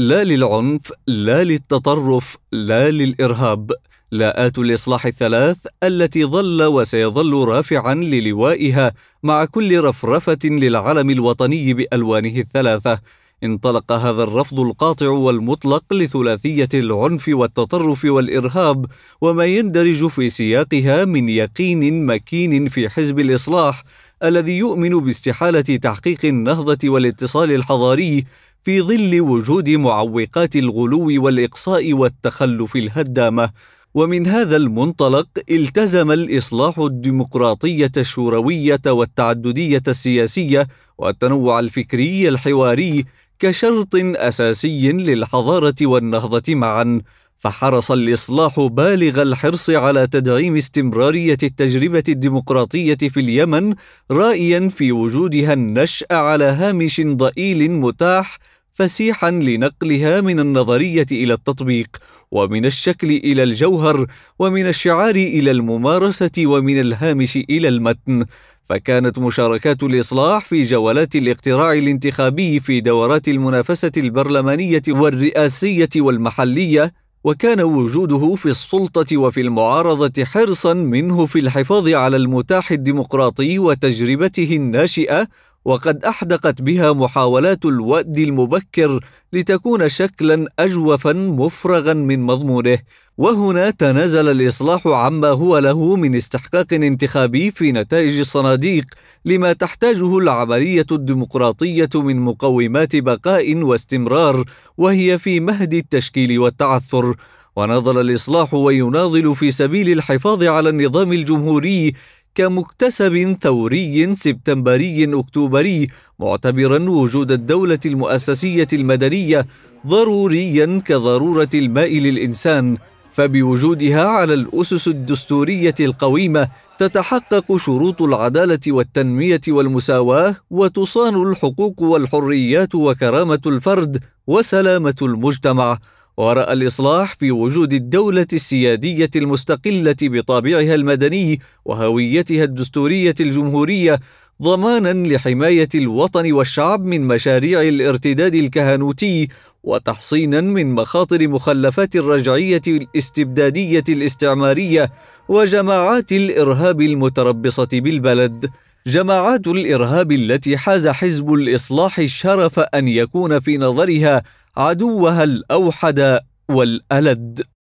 لا للعنف لا للتطرف لا للارهاب لاءات الاصلاح الثلاث التي ظل وسيظل رافعا للوائها مع كل رفرفه للعلم الوطني بالوانه الثلاثه انطلق هذا الرفض القاطع والمطلق لثلاثيه العنف والتطرف والارهاب وما يندرج في سياقها من يقين مكين في حزب الاصلاح الذي يؤمن باستحاله تحقيق النهضه والاتصال الحضاري في ظل وجود معوقات الغلو والاقصاء والتخلف الهدامه ومن هذا المنطلق التزم الاصلاح الديمقراطيه الشورويه والتعدديه السياسيه والتنوع الفكري الحواري كشرط اساسي للحضاره والنهضه معا فحرص الإصلاح بالغ الحرص على تدعيم استمرارية التجربة الديمقراطية في اليمن رائيا في وجودها النشأ على هامش ضئيل متاح فسيحا لنقلها من النظرية إلى التطبيق ومن الشكل إلى الجوهر ومن الشعار إلى الممارسة ومن الهامش إلى المتن فكانت مشاركات الإصلاح في جولات الاقتراع الانتخابي في دورات المنافسة البرلمانية والرئاسية والمحلية وكان وجوده في السلطة وفي المعارضة حرصا منه في الحفاظ على المتاح الديمقراطي وتجربته الناشئة وقد احدقت بها محاولات الوأد المبكر لتكون شكلا اجوفا مفرغا من مضمونه وهنا تنازل الاصلاح عما هو له من استحقاق انتخابي في نتائج الصناديق لما تحتاجه العمليه الديمقراطيه من مقومات بقاء واستمرار وهي في مهد التشكيل والتعثر ونظل الاصلاح ويناضل في سبيل الحفاظ على النظام الجمهوري كمكتسب ثوري سبتمبري أكتوبري معتبرا وجود الدولة المؤسسية المدنية ضروريا كضرورة الماء للإنسان فبوجودها على الأسس الدستورية القويمة تتحقق شروط العدالة والتنمية والمساواة وتصان الحقوق والحريات وكرامة الفرد وسلامة المجتمع وراى الاصلاح في وجود الدوله السياديه المستقله بطابعها المدني وهويتها الدستوريه الجمهوريه ضمانا لحمايه الوطن والشعب من مشاريع الارتداد الكهنوتي وتحصينا من مخاطر مخلفات الرجعيه الاستبداديه الاستعماريه وجماعات الارهاب المتربصه بالبلد جماعات الارهاب التي حاز حزب الاصلاح الشرف ان يكون في نظرها عدوها الاوحد والالد